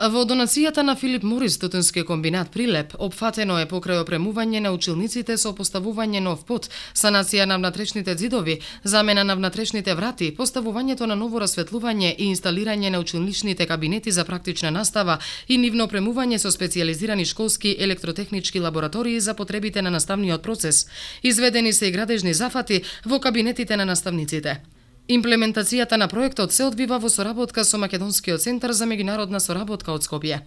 Во донацијата на Филип Морис Тутинскиот комбинат Прилеп опфатено е покрај опремување на училниците со поставување нов пот, санација на внатрешните ѕидови, замена на внатрешните врати, поставувањето на ново расветлување и инсталирање на училничните кабинети за практична настава и нивно опремување со специализирани школски електротехнички лаборатории за потребите на наставниот процес. Изведени се и градежни зафати во кабинетите на наставниците. Имплементацијата на проектот се одвива во соработка со Македонскиот центар за меѓународна соработка од Скопје.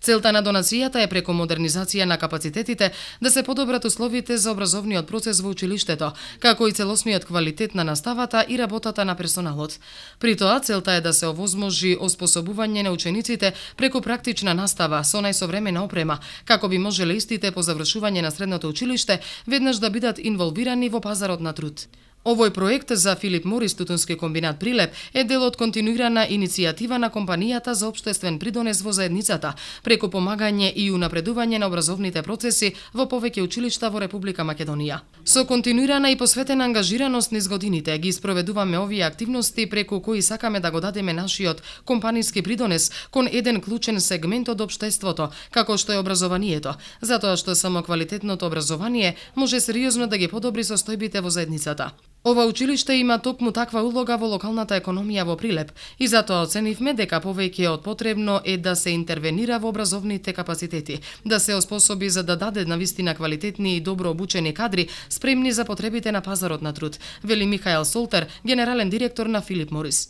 Целта на донацијата е преку модернизација на капацитетите да се подобрат условите за образовниот процес во училиштето, како и целосниот квалитет на наставата и работата на персоналот. При тоа целта е да се овозможи оспособување на учениците преку практична настава со најсовремена опрема, како би можеле истите по завршување на средното училиште веднаш да бидат инволвирани во пазарот на труд. Овој проект за Филип Морис Тутунски комбинат Прилеп е дел од континуирана иницијатива на компанијата за обштествен придонес во заедницата преку помагање и унапредување на образовните процеси во повеќе училишта во Република Македонија. Со континуирана и посветена ангажираност низ годините ги спроведуваме овие активности преку кои сакаме да го дадеме нашиот компаниски придонес кон еден клучен сегмент од обштеството, како што е образованието, затоа што само квалитетното образование може сериозно да ги подобри состојбите во заедницата. Ова училиште има токму таква улога во локалната економија во Прилеп и затоа оценивме дека повеќе од потребно е да се интервенира во образовните капацитети, да се оспособи за да даде на вистина квалитетни и добро обучени кадри спремни за потребите на пазарот на труд, вели Михаел Солтер, генерален директор на Филип Морис.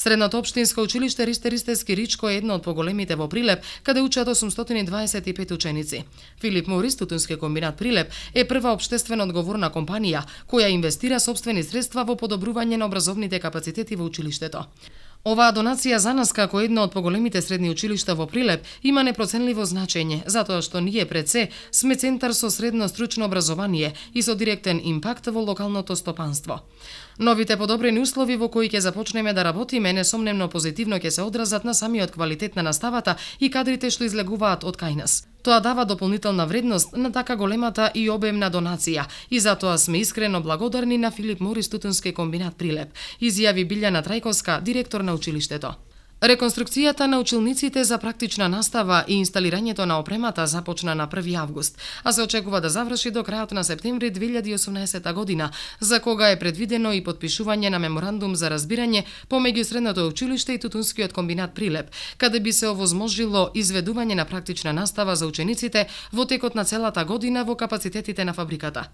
Средното општинско училиште Ристеристески Ристески Ричко е едно од поголемите во Прилеп, каде учат 825 ученици. Филип Морис, Тутунски комбинат Прилеп, е прва обштествено одговорна компанија која инвестира собствени средства во подобрување на образовните капацитети во училиштето. Оваа донација за нас како едно од поголемите средни училишта во Прилеп има непроценливо значење, затоа што ние пред се сме центар со средно стручно образование и со директен импакт во локалното стопанство. Новите подобрени услови во кои ќе започнеме да работиме несомнено позитивно ќе се одразат на самиот квалитет на наставата и кадрите што излегуваат од кај нас. Тоа дава дополнителна вредност на така големата и обемна донација и затоа сме искрено благодарни на Филип Морис Тутунски комбинат Прилеп, изјави Билјана Трајковска, директор на училиштето. Реконструкцијата на училниците за практична настава и инсталирањето на опремата започна на 1 август, а се очекува да заврши до крајот на септември 2018 година, за кога е предвидено и подпишување на меморандум за разбирање помеѓу Средното училиште и Тутунскиот комбинат Прилеп, каде би се овозможило изведување на практична настава за учениците во текот на целата година во капацитетите на фабриката.